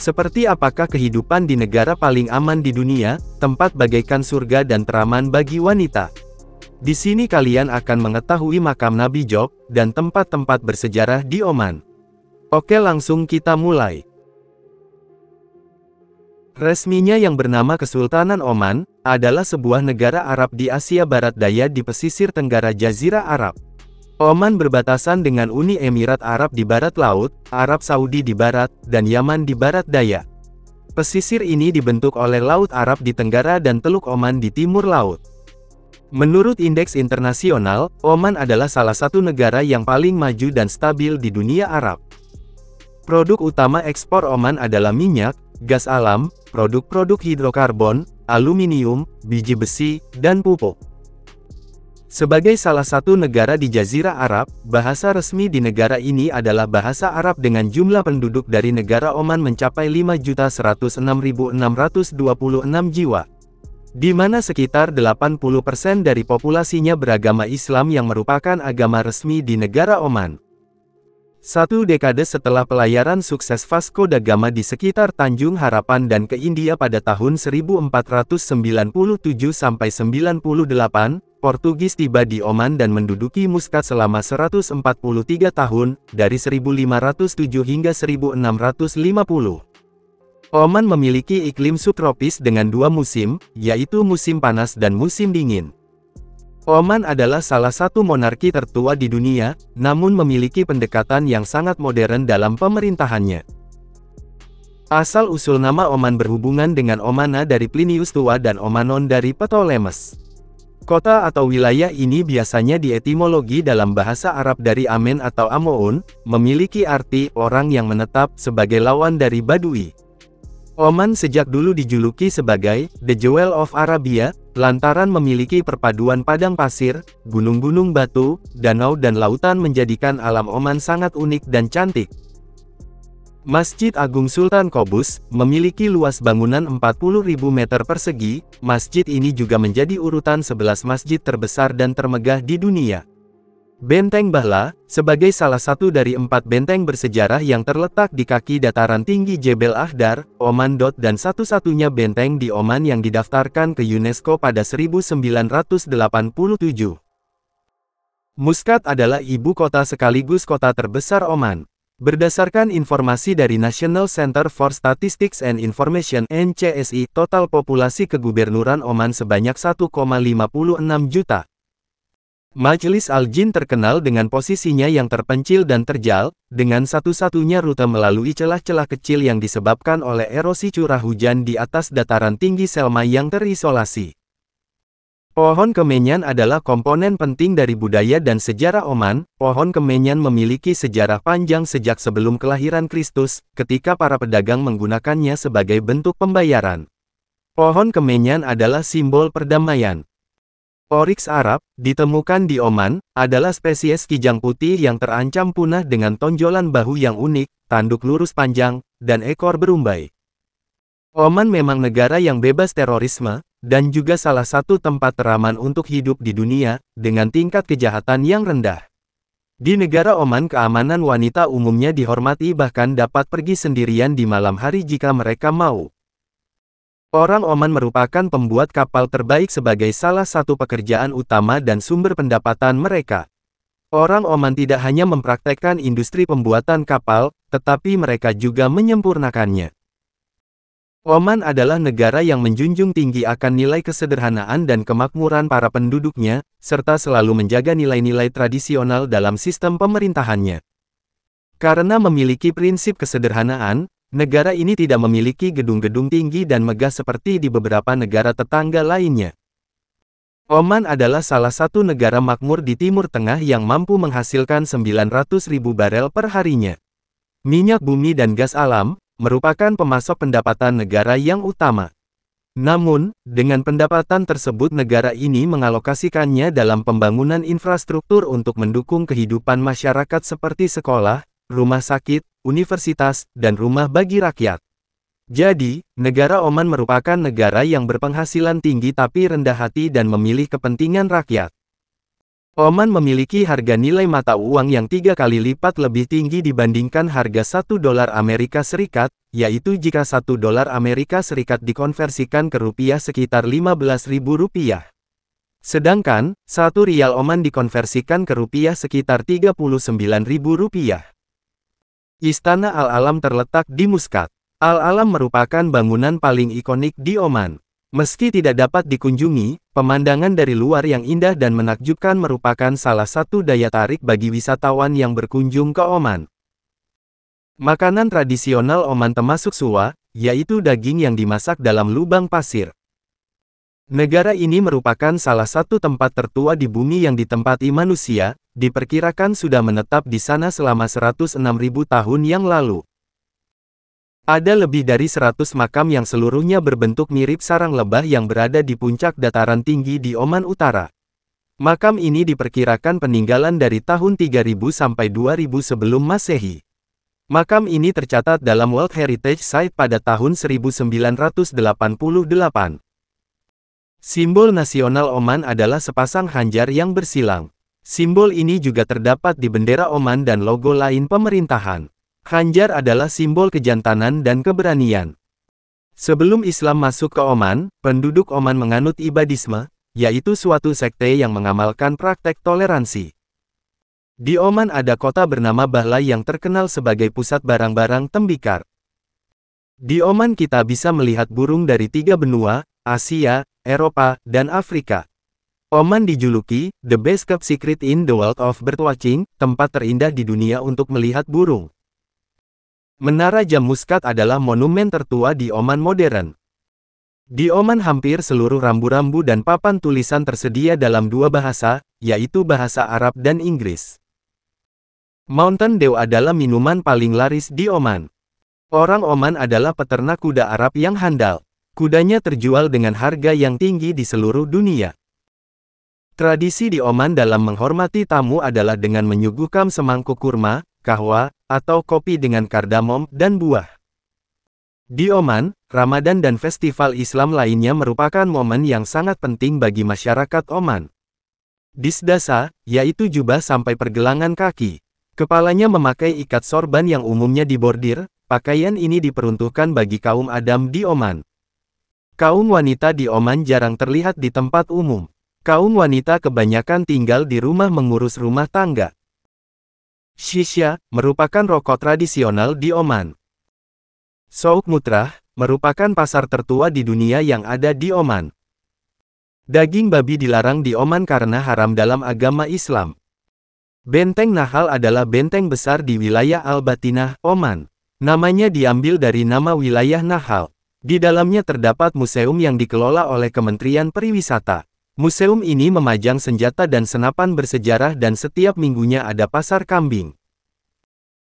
Seperti apakah kehidupan di negara paling aman di dunia, tempat bagaikan surga dan teraman bagi wanita? Di sini kalian akan mengetahui makam Nabi Job, dan tempat-tempat bersejarah di Oman. Oke langsung kita mulai. Resminya yang bernama Kesultanan Oman, adalah sebuah negara Arab di Asia Barat Daya di pesisir Tenggara Jazirah Arab. Oman berbatasan dengan Uni Emirat Arab di barat laut, Arab Saudi di barat, dan Yaman di barat daya. Pesisir ini dibentuk oleh Laut Arab di tenggara dan Teluk Oman di timur laut. Menurut indeks internasional, Oman adalah salah satu negara yang paling maju dan stabil di dunia Arab. Produk utama ekspor Oman adalah minyak, gas alam, produk-produk hidrokarbon, aluminium, biji besi, dan pupuk. Sebagai salah satu negara di Jazirah Arab, bahasa resmi di negara ini adalah bahasa Arab dengan jumlah penduduk dari negara Oman mencapai 5.106.626 jiwa. Di mana sekitar 80% dari populasinya beragama Islam yang merupakan agama resmi di negara Oman. Satu dekade setelah pelayaran sukses Vasco da Gama di sekitar Tanjung Harapan dan ke India pada tahun 1497-98, sampai Portugis tiba di Oman dan menduduki Muscat selama 143 tahun, dari 1507 hingga 1650. Oman memiliki iklim subtropis dengan dua musim, yaitu musim panas dan musim dingin. Oman adalah salah satu monarki tertua di dunia, namun memiliki pendekatan yang sangat modern dalam pemerintahannya. Asal-usul nama Oman berhubungan dengan Omana dari Plinius Tua dan Omanon dari Ptolemus. Kota atau wilayah ini biasanya dietimologi dalam bahasa Arab dari Amen atau Amoun, memiliki arti orang yang menetap sebagai lawan dari Badui. Oman sejak dulu dijuluki sebagai The Jewel of Arabia, lantaran memiliki perpaduan padang pasir, gunung-gunung batu, danau dan lautan menjadikan alam Oman sangat unik dan cantik. Masjid Agung Sultan Kobus, memiliki luas bangunan 40.000 meter persegi, masjid ini juga menjadi urutan 11 masjid terbesar dan termegah di dunia. Benteng Bahla, sebagai salah satu dari empat benteng bersejarah yang terletak di kaki dataran tinggi Jebel Ahdar, Oman. dan satu-satunya benteng di Oman yang didaftarkan ke UNESCO pada 1987. Muscat adalah ibu kota sekaligus kota terbesar Oman. Berdasarkan informasi dari National Center for Statistics and Information (NCSI), total populasi kegubernuran Oman sebanyak 1,56 juta. Majelis Al-Jin terkenal dengan posisinya yang terpencil dan terjal, dengan satu-satunya rute melalui celah-celah kecil yang disebabkan oleh erosi curah hujan di atas dataran tinggi Selma yang terisolasi. Pohon kemenyan adalah komponen penting dari budaya dan sejarah Oman. Pohon kemenyan memiliki sejarah panjang sejak sebelum kelahiran Kristus, ketika para pedagang menggunakannya sebagai bentuk pembayaran. Pohon kemenyan adalah simbol perdamaian. Oryx Arab, ditemukan di Oman, adalah spesies kijang putih yang terancam punah dengan tonjolan bahu yang unik, tanduk lurus panjang, dan ekor berumbai. Oman memang negara yang bebas terorisme, dan juga salah satu tempat teraman untuk hidup di dunia, dengan tingkat kejahatan yang rendah. Di negara Oman keamanan wanita umumnya dihormati bahkan dapat pergi sendirian di malam hari jika mereka mau. Orang Oman merupakan pembuat kapal terbaik sebagai salah satu pekerjaan utama dan sumber pendapatan mereka. Orang Oman tidak hanya mempraktekkan industri pembuatan kapal, tetapi mereka juga menyempurnakannya. Oman adalah negara yang menjunjung tinggi akan nilai kesederhanaan dan kemakmuran para penduduknya, serta selalu menjaga nilai-nilai tradisional dalam sistem pemerintahannya. Karena memiliki prinsip kesederhanaan, negara ini tidak memiliki gedung-gedung tinggi dan megah seperti di beberapa negara tetangga lainnya. Oman adalah salah satu negara makmur di Timur Tengah yang mampu menghasilkan 900 ribu barel per harinya. Minyak bumi dan gas alam, merupakan pemasok pendapatan negara yang utama. Namun, dengan pendapatan tersebut negara ini mengalokasikannya dalam pembangunan infrastruktur untuk mendukung kehidupan masyarakat seperti sekolah, rumah sakit, universitas, dan rumah bagi rakyat. Jadi, negara Oman merupakan negara yang berpenghasilan tinggi tapi rendah hati dan memilih kepentingan rakyat. Oman memiliki harga nilai mata uang yang tiga kali lipat lebih tinggi dibandingkan harga 1 dolar Amerika Serikat, yaitu jika 1 dolar Amerika Serikat dikonversikan ke rupiah sekitar 15.000 rupiah. Sedangkan, satu rial Oman dikonversikan ke rupiah sekitar 39.000 rupiah. Istana Al-Alam terletak di Muscat. Al-Alam merupakan bangunan paling ikonik di Oman. Meski tidak dapat dikunjungi, pemandangan dari luar yang indah dan menakjubkan merupakan salah satu daya tarik bagi wisatawan yang berkunjung ke Oman. Makanan tradisional Oman termasuk suwa, yaitu daging yang dimasak dalam lubang pasir. Negara ini merupakan salah satu tempat tertua di bumi yang ditempati manusia, diperkirakan sudah menetap di sana selama 106.000 tahun yang lalu. Ada lebih dari 100 makam yang seluruhnya berbentuk mirip sarang lebah yang berada di puncak dataran tinggi di Oman Utara. Makam ini diperkirakan peninggalan dari tahun 3000 sampai 2000 sebelum Masehi. Makam ini tercatat dalam World Heritage Site pada tahun 1988. Simbol nasional Oman adalah sepasang hanjar yang bersilang. Simbol ini juga terdapat di bendera Oman dan logo lain pemerintahan. Khanjar adalah simbol kejantanan dan keberanian. Sebelum Islam masuk ke Oman, penduduk Oman menganut ibadisme, yaitu suatu sekte yang mengamalkan praktek toleransi. Di Oman ada kota bernama Bahla yang terkenal sebagai pusat barang-barang tembikar. Di Oman kita bisa melihat burung dari tiga benua, Asia, Eropa, dan Afrika. Oman dijuluki, The Best Kept Secret in the World of Birdwatching, tempat terindah di dunia untuk melihat burung. Menara Jam Muskat adalah monumen tertua di Oman modern. Di Oman hampir seluruh rambu-rambu dan papan tulisan tersedia dalam dua bahasa, yaitu bahasa Arab dan Inggris. Mountain Dew adalah minuman paling laris di Oman. Orang Oman adalah peternak kuda Arab yang handal. Kudanya terjual dengan harga yang tinggi di seluruh dunia. Tradisi di Oman dalam menghormati tamu adalah dengan menyuguhkan semangkuk kurma, kahwa, atau kopi dengan kardamom dan buah. Di Oman, Ramadan dan festival Islam lainnya merupakan momen yang sangat penting bagi masyarakat Oman. Disdasa, yaitu jubah sampai pergelangan kaki. Kepalanya memakai ikat sorban yang umumnya dibordir, pakaian ini diperuntukkan bagi kaum Adam di Oman. Kaum wanita di Oman jarang terlihat di tempat umum. Kaum wanita kebanyakan tinggal di rumah mengurus rumah tangga. Shisha, merupakan rokok tradisional di Oman. Souk Mutrah, merupakan pasar tertua di dunia yang ada di Oman. Daging babi dilarang di Oman karena haram dalam agama Islam. Benteng Nahal adalah benteng besar di wilayah Al-Batinah, Oman. Namanya diambil dari nama wilayah Nahal. Di dalamnya terdapat museum yang dikelola oleh Kementerian Perwisata. Museum ini memajang senjata dan senapan bersejarah dan setiap minggunya ada pasar kambing.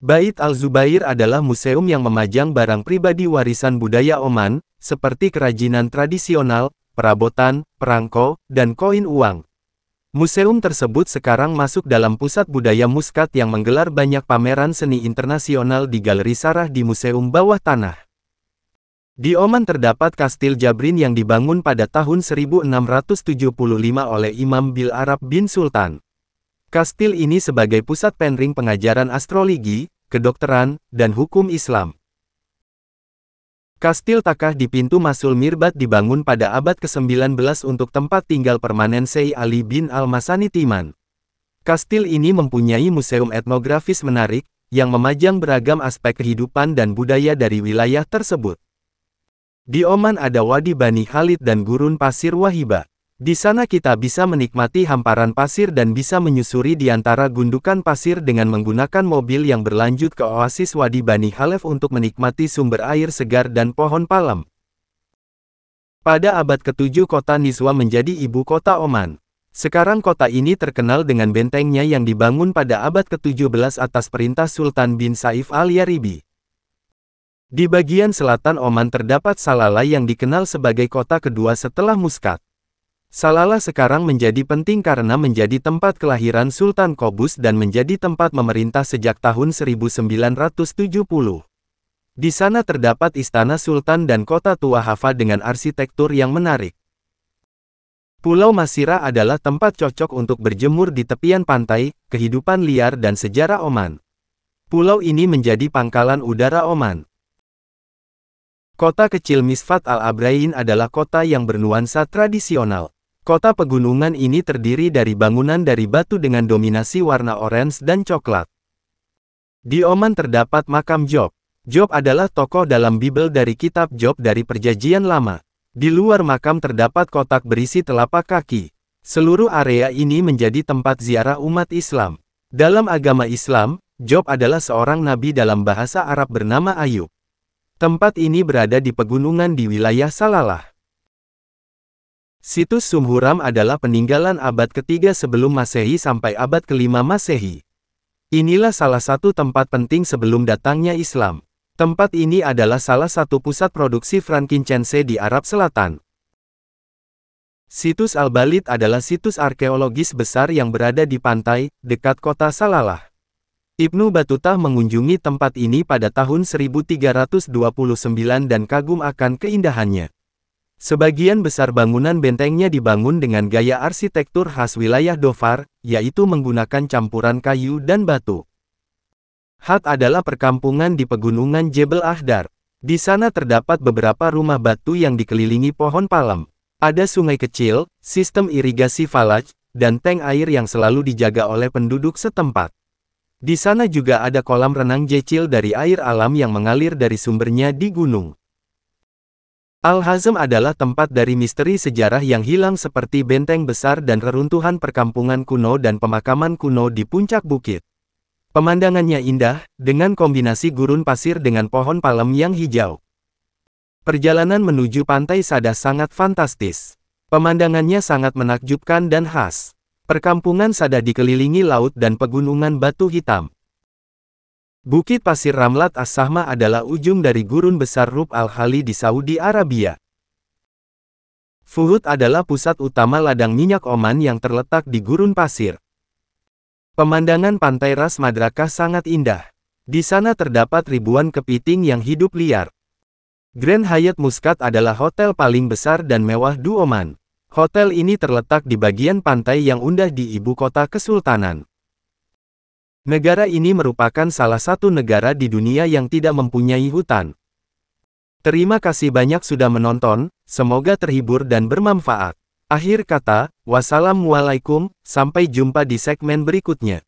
Bait al-Zubair adalah museum yang memajang barang pribadi warisan budaya Oman, seperti kerajinan tradisional, perabotan, perangko, dan koin uang. Museum tersebut sekarang masuk dalam pusat budaya Muscat yang menggelar banyak pameran seni internasional di Galeri Sarah di Museum Bawah Tanah. Di Oman terdapat kastil Jabrin yang dibangun pada tahun 1675 oleh Imam Bil Arab bin Sultan. Kastil ini sebagai pusat penring pengajaran astrologi, kedokteran, dan hukum Islam. Kastil Takah di pintu Masul Mirbat dibangun pada abad ke-19 untuk tempat tinggal permanen Sei Ali bin Al-Masani Timan. Kastil ini mempunyai museum etnografis menarik, yang memajang beragam aspek kehidupan dan budaya dari wilayah tersebut. Di Oman ada Wadi Bani Khalid dan gurun pasir Wahiba. Di sana kita bisa menikmati hamparan pasir dan bisa menyusuri di antara gundukan pasir dengan menggunakan mobil yang berlanjut ke oasis Wadi Bani Khalif untuk menikmati sumber air segar dan pohon palem. Pada abad ke-7 kota Niswa menjadi ibu kota Oman. Sekarang kota ini terkenal dengan bentengnya yang dibangun pada abad ke-17 atas perintah Sultan bin Saif al-Yaribi. Di bagian selatan Oman terdapat Salalah yang dikenal sebagai kota kedua setelah Muscat. Salalah sekarang menjadi penting karena menjadi tempat kelahiran Sultan Qobus dan menjadi tempat memerintah sejak tahun 1970. Di sana terdapat Istana Sultan dan kota tua Hafa dengan arsitektur yang menarik. Pulau Masira adalah tempat cocok untuk berjemur di tepian pantai, kehidupan liar dan sejarah Oman. Pulau ini menjadi pangkalan udara Oman. Kota kecil Misfat al-Abrain adalah kota yang bernuansa tradisional. Kota pegunungan ini terdiri dari bangunan dari batu dengan dominasi warna orange dan coklat. Di Oman terdapat makam Job. Job adalah tokoh dalam Bible dari kitab Job dari Perjanjian Lama. Di luar makam terdapat kotak berisi telapak kaki. Seluruh area ini menjadi tempat ziarah umat Islam. Dalam agama Islam, Job adalah seorang nabi dalam bahasa Arab bernama Ayub. Tempat ini berada di pegunungan di wilayah Salalah. Situs Sumhuram adalah peninggalan abad ketiga sebelum Masehi sampai abad kelima Masehi. Inilah salah satu tempat penting sebelum datangnya Islam. Tempat ini adalah salah satu pusat produksi frankincense di Arab Selatan. Situs Al-Balid adalah situs arkeologis besar yang berada di pantai, dekat kota Salalah. Ibnu Batuta mengunjungi tempat ini pada tahun 1329 dan kagum akan keindahannya. Sebagian besar bangunan bentengnya dibangun dengan gaya arsitektur khas wilayah Dovar, yaitu menggunakan campuran kayu dan batu. Hat adalah perkampungan di pegunungan Jebel Ahdar. Di sana terdapat beberapa rumah batu yang dikelilingi pohon palem. Ada sungai kecil, sistem irigasi falaj, dan tank air yang selalu dijaga oleh penduduk setempat. Di sana juga ada kolam renang jecil dari air alam yang mengalir dari sumbernya di gunung. Al-Hazm adalah tempat dari misteri sejarah yang hilang seperti benteng besar dan reruntuhan perkampungan kuno dan pemakaman kuno di puncak bukit. Pemandangannya indah, dengan kombinasi gurun pasir dengan pohon palem yang hijau. Perjalanan menuju Pantai Sada sangat fantastis. Pemandangannya sangat menakjubkan dan khas. Perkampungan Sada dikelilingi laut dan pegunungan batu hitam. Bukit Pasir Ramlat As-Sahma adalah ujung dari gurun besar Rub Al-Khali di Saudi Arabia. Fuhut adalah pusat utama ladang minyak Oman yang terletak di gurun pasir. Pemandangan pantai Ras Madrakah sangat indah. Di sana terdapat ribuan kepiting yang hidup liar. Grand Hyatt Muscat adalah hotel paling besar dan mewah di Oman. Hotel ini terletak di bagian pantai yang undah di ibu kota Kesultanan. Negara ini merupakan salah satu negara di dunia yang tidak mempunyai hutan. Terima kasih banyak sudah menonton, semoga terhibur dan bermanfaat. Akhir kata, wassalamualaikum, sampai jumpa di segmen berikutnya.